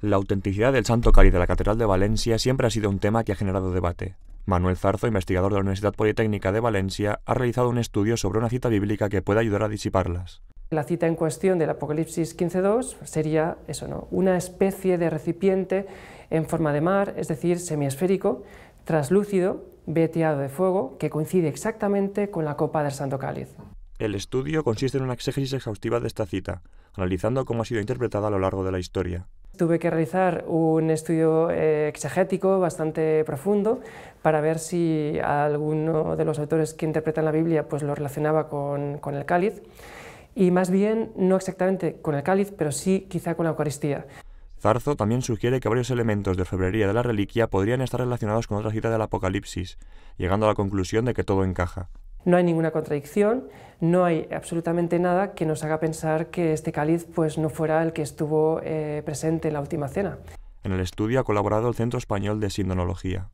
La autenticidad del Santo Cáliz de la Catedral de Valencia siempre ha sido un tema que ha generado debate. Manuel Zarzo, investigador de la Universidad Politécnica de Valencia, ha realizado un estudio sobre una cita bíblica que puede ayudar a disiparlas. La cita en cuestión del Apocalipsis 15.2 sería eso, ¿no? una especie de recipiente en forma de mar, es decir, semiesférico, traslúcido, veteado de fuego, que coincide exactamente con la copa del Santo Cáliz. El estudio consiste en una exégesis exhaustiva de esta cita, analizando cómo ha sido interpretada a lo largo de la historia. Tuve que realizar un estudio eh, exegético bastante profundo para ver si alguno de los autores que interpretan la Biblia pues lo relacionaba con, el cáliz y más bien no exactamente con el cáliz, pero sí quizá con la Eucaristía. Zarzo también sugiere que varios elementos de febrería de la reliquia podrían estar relacionados con otra cita del Apocalipsis, llegando a la conclusión de que todo encaja. No hay ninguna contradicción, no hay absolutamente nada que nos haga pensar que este cáliz pues, no fuera el que estuvo eh, presente en la última cena. En el estudio ha colaborado el Centro Español de Sindonología.